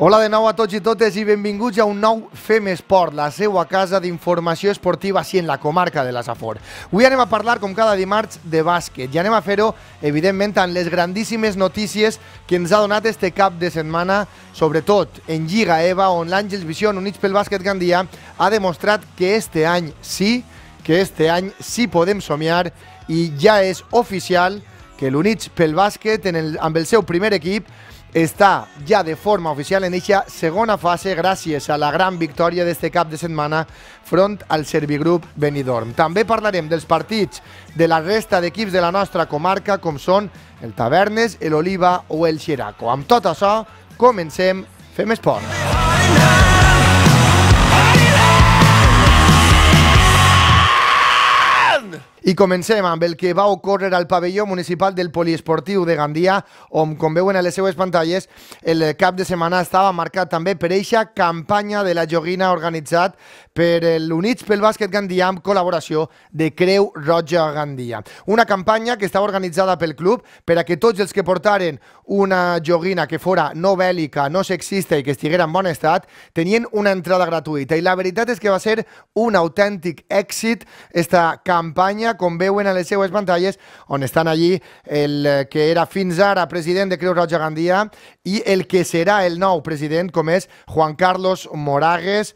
Hola de nou a tots i totes i benvinguts a un nou Fem Esport, la seva casa d'informació esportiva així en la comarca de la Safor. Avui anem a parlar, com cada dimarts, de bàsquet i anem a fer-ho, evidentment, amb les grandíssimes notícies que ens ha donat este cap de setmana, sobretot en Lliga EVA, on l'Àngels Vision, units pel bàsquet Gandia, ha demostrat que este any sí, que este any sí podem somiar i ja és oficial que l'Units pel bàsquet, en el, amb el seu primer equip, està ja de forma oficial en eixa segona fase gràcies a la gran victòria d'este cap de setmana front al Servigrup Benidorm. També parlarem dels partits de la resta d'equips de la nostra comarca com són el Tavernes, l'Oliva o el Xeraco. Amb tot això, comencem Fem Esport. I comencem amb el que va ocórrer al pavelló municipal del poliesportiu de Gandia, on, com veuen a les seues pantalles, el cap de setmana estava marcat també per eixa campanya de la joguina organitzat per l'Units pel Bàsquet Gandia amb col·laboració de Creu Roja Gandia. Una campanya que estava organitzada pel club per a que tots els que portaren una joguina que fora no bèl·lica, no sexista i que estiguera en bon estat, tenien una entrada gratuïta. I la veritat és que va ser un autèntic èxit esta campanya com veuen a les seues pantalles, on estan allí el eh, que era fins ara president de Creu Roja Gandia i el que serà el nou president, com és Juan Carlos Moragues,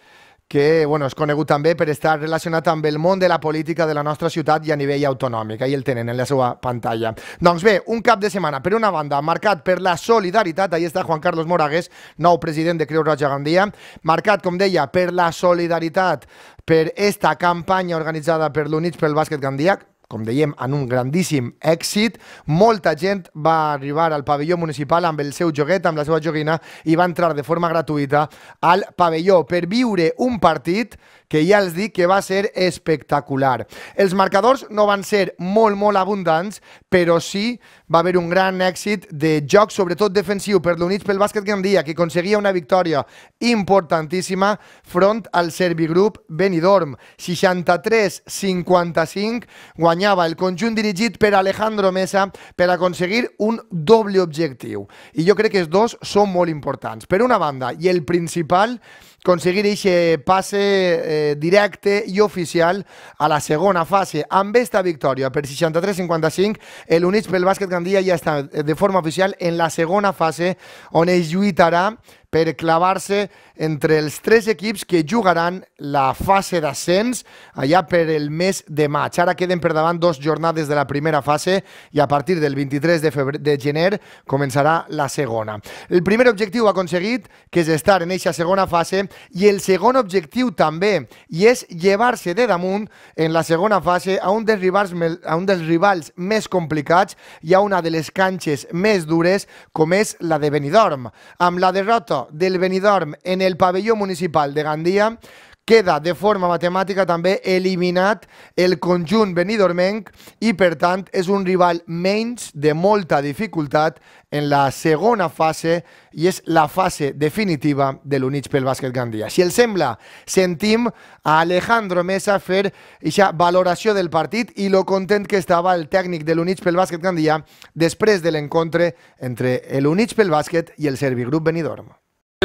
que bueno, és conegut també per estar relacionat amb el món de la política de la nostra ciutat i a nivell autonòmic. Ahir el tenen en la seva pantalla. Doncs bé, un cap de setmana, per una banda, marcat per la solidaritat, ahir està Juan Carlos Moragues, nou president de Creu Roja Gandia, marcat, com deia, per la solidaritat per esta campanya organitzada per l'Units pel Bàsquet Gandia, com dèiem, en un grandíssim èxit. Molta gent va arribar al pavelló municipal amb el seu joguet, amb la seva joguina, i va entrar de forma gratuïta al pavelló per viure un partit que ja els dic que va ser espectacular. Els marcadors no van ser molt, molt abundants, però sí va haver un gran èxit de joc, sobretot defensiu, per l'Units pel Bàsquet Gandia, que aconseguia una victòria importantíssima front al Servigrup Benidorm. 63-55 guanyava el conjunt dirigit per Alejandro Mesa per aconseguir un doble objectiu. I jo crec que els dos són molt importants. Per una banda, i el principal, aconseguir aquest passe eh, directe i oficial a la segona fase. Amb esta victòria per 63-55, l'Units pel bàsquet Gandia ja està eh, de forma oficial en la segona fase on es lluitarà per clavar-se entre els tres equips que jugaran la fase d'ascens allà per el mes de maig. Ara queden per davant dos jornades de la primera fase i a partir del 23 de, febrer, de gener començarà la segona. El primer objectiu aconseguit, que és estar en eixa segona fase, i el segon objectiu també, i és llevar-se de damunt en la segona fase a un dels rivals, a un dels rivals més complicats i a una de les canxes més dures com és la de Benidorm. Amb la derrota del Benidorm en el pavelló municipal de Gandia queda de forma matemàtica també eliminat el conjunt benidormenc i, per tant, és un rival menys de molta dificultat en la segona fase i és la fase definitiva de l'Units pel Bàsquet Gandia. Si els sembla, sentim a Alejandro Mesa fer aquesta valoració del partit i lo content que estava el tècnic de l'Units pel Bàsquet Gandia després de l'encontre entre l'Units pel Bàsquet i el Servigrup Benidorm.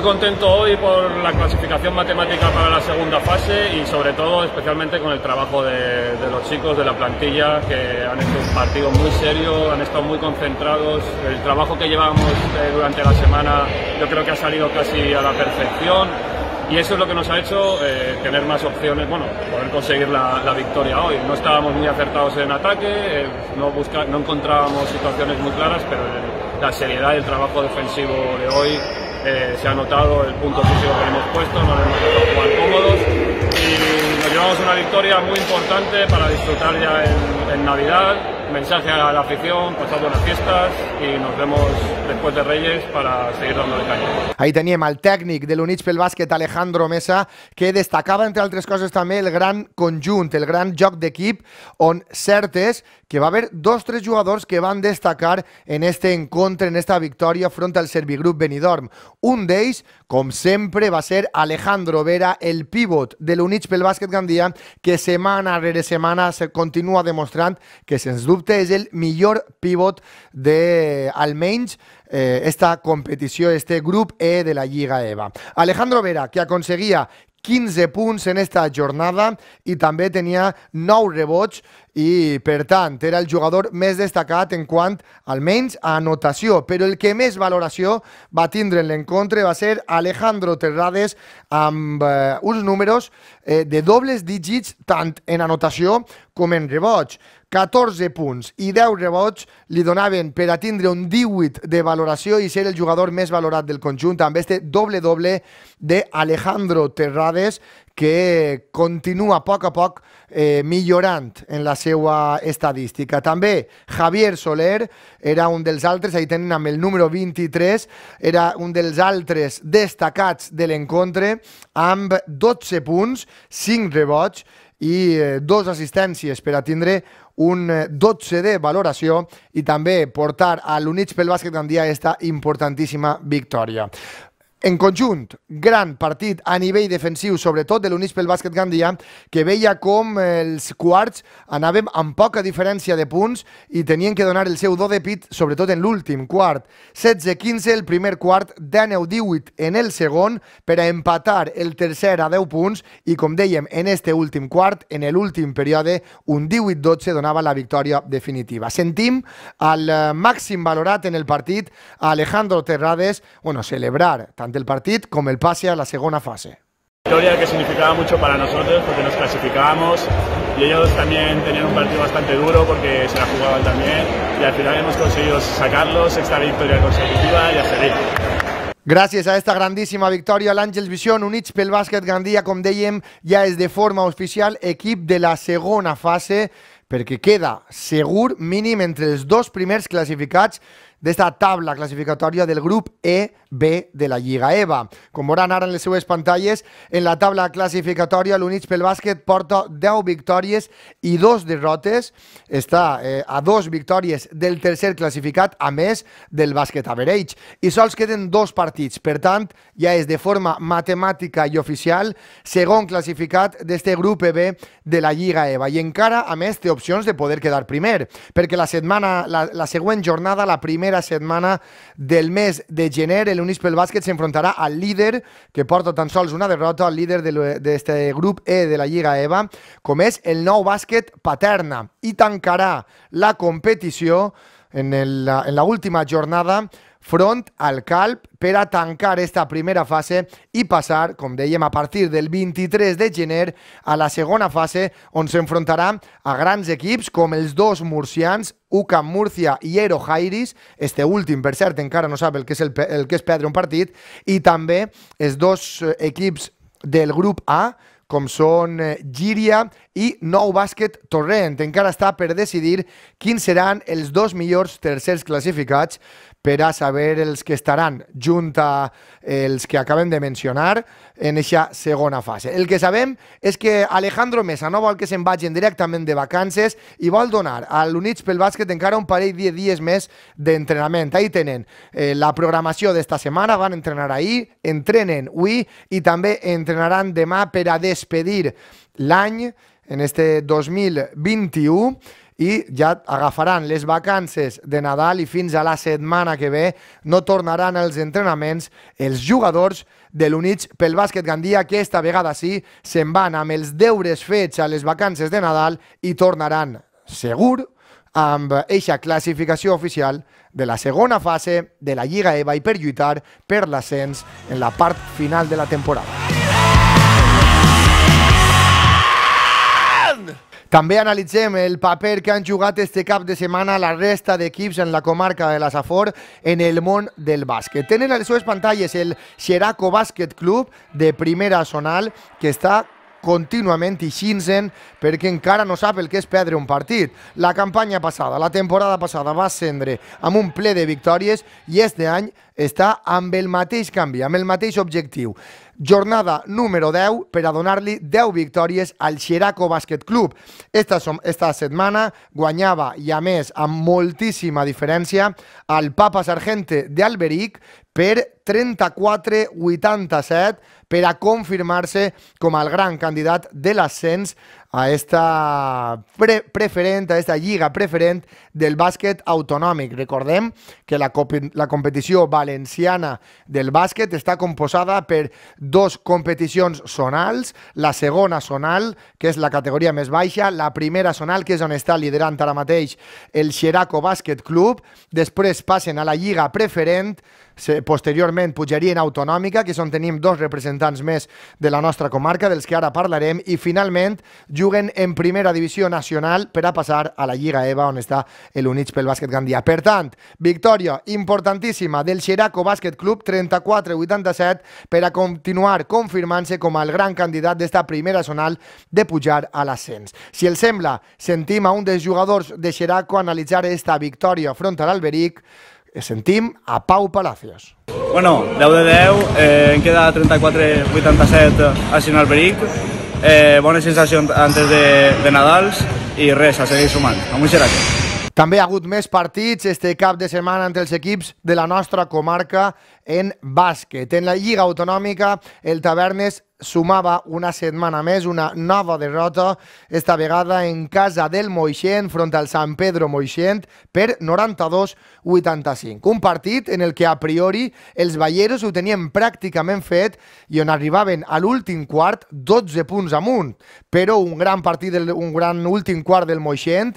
contento hoy por la clasificación matemática para la segunda fase y sobre todo, especialmente con el trabajo de, los chicos de la plantilla que han hecho un partido muy serio, han estado muy concentrados. El trabajo que llevamos eh, durante la semana yo creo que ha salido casi a la perfección y eso es lo que nos ha hecho eh, tener más opciones, bueno, poder conseguir la, victoria hoy. No estábamos muy acertados en ataque, eh, no, busca, no encontrábamos situaciones muy claras, pero la seriedad del trabajo defensivo de hoy eh, se ha notado el punto físico que hemos puesto, nos hemos dejado jugar cómodos y nos llevamos una victoria muy importante para disfrutar ya en Navidad mensaje a la afición, pasad buenas fiestas y nos vemos después de Reyes para seguir dándole caña. Ahí tenía al técnico del l'Units pel Alejandro Mesa, que destacaba entre otras cosas también el gran conjunt, el gran de d'equip, on certes que va a haber dos tres jugadores que van a destacar en este encuentro, en esta victoria frente al Servigroup Benidorm. Un days. Com sempre, va ser Alejandro Vera, el pivot de l'Units pel bàsquet Gandia, que setmana rere setmana se continua demostrant que, sens dubte, és el millor pivot de, almenys, eh, esta competició, este grup E de la Lliga EVA. Alejandro Vera, que aconseguia 15 punts en esta jornada i també tenia 9 rebots i, per tant, era el jugador més destacat en quant, almenys, a anotació. Però el que més valoració va tindre en l'encontre va ser Alejandro Terrades amb eh, uns números eh, de dobles dígits tant en anotació com en rebots. 14 punts i 10 rebots li donaven per a tindre un 18 de valoració i ser el jugador més valorat del conjunt amb este doble-doble de Alejandro Terrades que continua a poc a poc eh, millorant en la seva estadística. També Javier Soler era un dels altres, ahir tenen amb el número 23, era un dels altres destacats de l'encontre amb 12 punts, 5 rebots i eh, dos assistències per a tindre un 12 eh, de valoració i també portar a l'Units pel bàsquet gandia aquesta importantíssima victòria. En conjunt, gran partit a nivell defensiu, sobretot de l'Unís pel bàsquet Gandia, que veia com els quarts anàvem amb poca diferència de punts i tenien que donar el seu do de pit, sobretot en l'últim quart. 16-15 el primer quart, 19-18 en el segon, per a empatar el tercer a 10 punts i, com dèiem, en este últim quart, en l'últim període, un 18-12 donava la victòria definitiva. Sentim al màxim valorat en el partit, Alejandro Terrades, bueno, celebrar tant el partido com el pase a la segunda fase. Victoria que significaba mucho para nosotros porque nos clasificábamos y ellos también tenían un partido bastante duro porque se la jugaban también y al final hemos conseguido sacarlos, esta victoria consecutiva y a seguir. Gràcies a aquesta grandíssima victòria, l'Àngels Vision, units pel bàsquet Gandia, com dèiem, ya es de forma oficial equip de la segunda fase, porque queda segur mínim entre los dos primers clasificados de esta tabla classificatòria del grup E, B de la Lliga EVA. Com veuran ara en les seues pantalles, en la tabla classificatòria l'Units pel Bàsquet porta 10 victòries i 2 derrotes. Està eh, a 2 victòries del tercer classificat, a més del bàsquet average. I sols queden dos partits. Per tant, ja és de forma matemàtica i oficial segon classificat d'este grup EB de la Lliga EVA. I encara, a més, té opcions de poder quedar primer, perquè la setmana, la, la següent jornada, la primera primera setmana del mes de gener. El Unispel Bàsquet s'enfrontarà al líder, que porta tan sols una derrota, al líder d'aquest de grup E de la Lliga EVA, com és el nou bàsquet Paterna. I tancarà la competició en l'última jornada front al Calp per a tancar esta primera fase i passar, com dèiem, a partir del 23 de gener a la segona fase on s'enfrontarà a grans equips com els dos murcians UCAM Murcia i Ero Jairis, este últim, per cert, encara no sap el que és, el, el que és perdre un partit, i també els dos eh, equips del grup A, com són eh, Gíria i Nou Bàsquet Torrent. Encara està per decidir quins seran els dos millors tercers classificats per a saber els que estaran junt a els que acabem de mencionar en aquesta segona fase. El que sabem és que Alejandro Mesa no vol que se'n vagin directament de vacances i vol donar a l'Units pel Bàsquet encara un parell de dies més d'entrenament. Ahir tenen eh, la programació d'esta setmana, van entrenar ahir, entrenen avui i també entrenaran demà per a despedir l'any en este 2021 i ja agafaran les vacances de Nadal i fins a la setmana que ve no tornaran els entrenaments els jugadors de l'Units pel bàsquet Gandia, que esta vegada sí se'n van amb els deures fets a les vacances de Nadal i tornaran segur amb eixa classificació oficial de la segona fase de la Lliga EVA i per lluitar per l'ascens en la part final de la temporada. També analitzem el paper que han jugat este cap de setmana la resta d'equips en la comarca de la Safor en el món del bàsquet. Tenen a les seves pantalles el Xeraco Bàsquet Club de primera zonal que està contínuament i xinzen perquè encara no sap el que és perdre un partit. La campanya passada, la temporada passada va ascendre amb un ple de victòries i este any està amb el mateix canvi, amb el mateix objectiu. Jornada número 10 per a donar-li 10 victòries al Xeraco Basket Club. Esta, som, esta setmana guanyava, i a més amb moltíssima diferència, al Papa Sargente de Alberic per 34-87 per a confirmar-se com el gran candidat de l'ascens a esta pre preferent, a esta lliga preferent del bàsquet autonòmic. Recordem que la, la competició valenciana del bàsquet està composada per dos competicions zonals, la segona zonal, que és la categoria més baixa, la primera zonal, que és on està liderant ara mateix el Xeraco Bàsquet Club, després passen a la lliga preferent, posteriorment pujarien autonòmica, que és on tenim dos representants més de la nostra comarca, dels que ara parlarem, i finalment juguen en primera divisió nacional per a passar a la Lliga EVA, on està l'Units pel bàsquet gandia. Per tant, victòria importantíssima del Xeraco Bàsquet Club, 34-87, per a continuar confirmant-se com el gran candidat d'esta primera zonal de pujar a l'ascens. Si els sembla, sentim a un dels jugadors de Xeraco analitzar esta victòria front a l'Alberic, sentim a Pau Palacios. Bueno, 10 de 10, eh, en queda 34-87 a Sinalberic, Eh, Buena sensación antes de, Nadals y res, a seguir sumando muy será També ha hagut més partits este cap de setmana entre els equips de la nostra comarca en bàsquet. En la Lliga Autonòmica, el Tavernes sumava una setmana més una nova derrota, esta vegada en casa del Moixent front al San Pedro Moixent per 92-85. Un partit en el que a priori els balleros ho tenien pràcticament fet i on arribaven a l'últim quart 12 punts amunt, però un gran partit, un gran últim quart del Moixent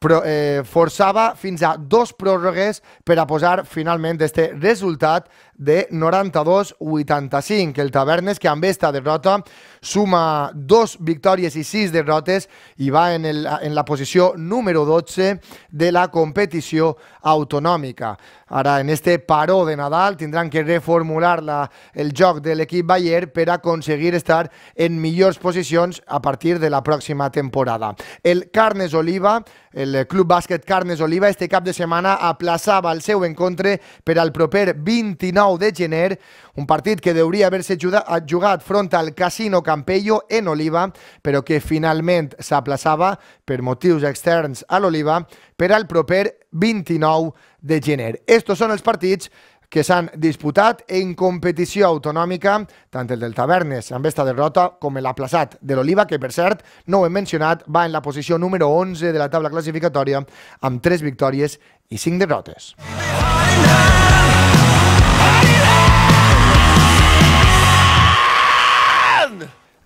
però, eh, forçava fins a dos pròrrogues per a posar finalment este resultat de 92-85. El Tavernes, que amb esta derrota suma dos victòries i sis derrotes i va en, el, en la posició número 12 de la competició autonòmica. Ara, en este paró de Nadal, tindran que reformular la, el joc de l'equip Bayer per aconseguir estar en millors posicions a partir de la pròxima temporada. El Carnes Oliva, el Club Bàsquet Carnes Oliva, este cap de setmana aplaçava el seu encontre per al proper 29 9 de gener, un partit que deuria haver-se jugat front al Casino Campello en Oliva, però que finalment s'aplaçava per motius externs a l'Oliva per al proper 29 de gener. Estos són els partits que s'han disputat en competició autonòmica, tant el del Tavernes amb esta derrota com l'aplaçat de l'Oliva, que per cert, no ho hem mencionat, va en la posició número 11 de la taula classificatòria amb 3 victòries i 5 derrotes. Oh, no!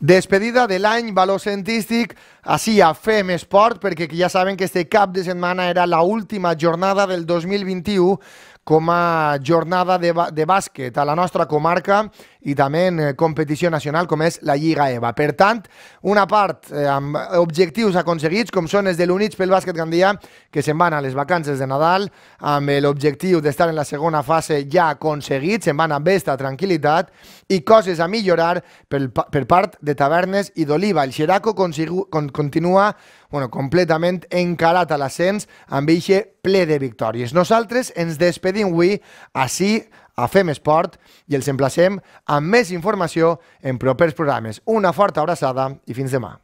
Despedida de l'any Valocentístic, així a Fem Esport, perquè ja saben que este cap de setmana era l'última jornada del 2021 com a jornada de, de bàsquet a la nostra comarca i també en eh, competició nacional com és la Lliga EVA. Per tant, una part eh, amb objectius aconseguits com són els de l'Units pel bàsquet Gandia que se'n van a les vacances de Nadal amb l'objectiu d'estar en la segona fase ja aconseguit, se'n van amb aquesta tranquil·litat i coses a millorar per, per part de Tavernes i d'Oliva. El Xeraco con, continua bueno, completament encarat a l'ascens amb eixe ple de victòries. Nosaltres ens despedim avui així a Fem Esport i els emplacem amb més informació en propers programes. Una forta abraçada i fins demà.